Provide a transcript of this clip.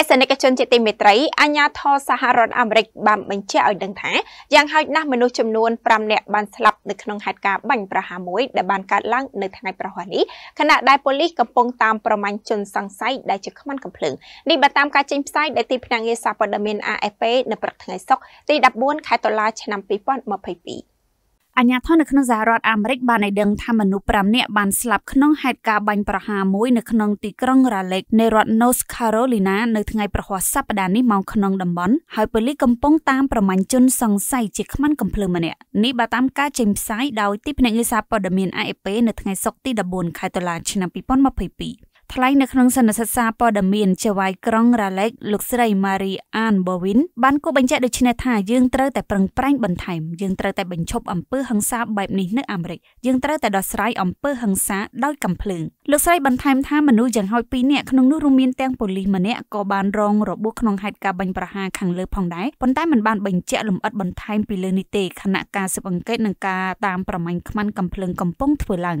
ទស្សនិកជនជាទីមេត្រីអាញាធរសហរដ្ឋអាមេរិកបានបញ្ជាក់ឲ្យដឹងថាយ៉ាងហោចណាស់មនុស្សចំនួន5នាក់បានស្លាប់នៅក្នុងហេតុការណ៍បាញ់ប្រហារមួយដែលបានកើតឡើងនៅថ្ងៃប្រហ័សនេះខណៈដែលប៉ូលីសកំពុងតាមប្រមាញ់ជនសង្ស័យដែលជាខ្មាំងកំភ្លើងនេះបើតាមការចេញផ្សាយដែលទីភ្នាក់ងារសារព័ត៌មាន AFP នៅព្រឹកថ្ងៃសុក្រទី14ខែតុលាឆ្នាំ2022អាញាធននៅក្នុងសហរដ្ឋអាមេរិកបានឲ្យដឹងថាមនុស្ស5នាក់បានស្លាប់ក្នុងហេតុការណ៍បាញ់ប្រហារមួយនៅក្នុងទីក្រុងរ៉ាលេកនៃរដ្ឋ North Carolina នៅថ្ងៃប្រហ័សសប្តាហ៍នេះមកក្នុងតំបន់ហើយប៉ូលីសកំពុងតាមប្រមាញ់ជនសង្ស័យជាខ្មាំងកំភ្លើងម្នាក់នេះបើតាមការចេញផ្សាយដោយទីភ្នាក់ងារសារព័ត៌មាន AFP នៅថ្ងៃសុក្រទី14ខែតុលាឆ្នាំ2022ថ្លែងនៅក្នុងសន្និសីទសារព័ត៌មានជាវាយក្រុងរ៉ាឡេកលោកស្រី Marie Anne Bowen បានគូបញ្ជាក់ដូចនេះថាយើងត្រូវតែប្រឹងប្រែងបន្ថែមយើងត្រូវតែបញ្ឈប់អំពើហិង្សាបែបនេះនៅអាមេរិកយើងត្រូវតែដោះស្រាយអំពើហិង្សាដោយកំភ្លើងលោកស្រីបន្ថែមថាមនុស្សយ៉ាងហោច2នាក់ក្នុងនោះរួមមានទាំងប៉ូលីសម្នាក់ក៏បានរងរបួសក្នុងហេតុការណ៍បាញ់ប្រហារខាងលើផងដែរប៉ុន្តែมันបានបញ្ជាក់លម្អិតបន្ថែមពីលើនេះទេគណៈការស៊ើបអង្កេតនិងការតាមប្រមាញ់ខ្មាន់កំភ្លើងកំពុងធ្វើឡើង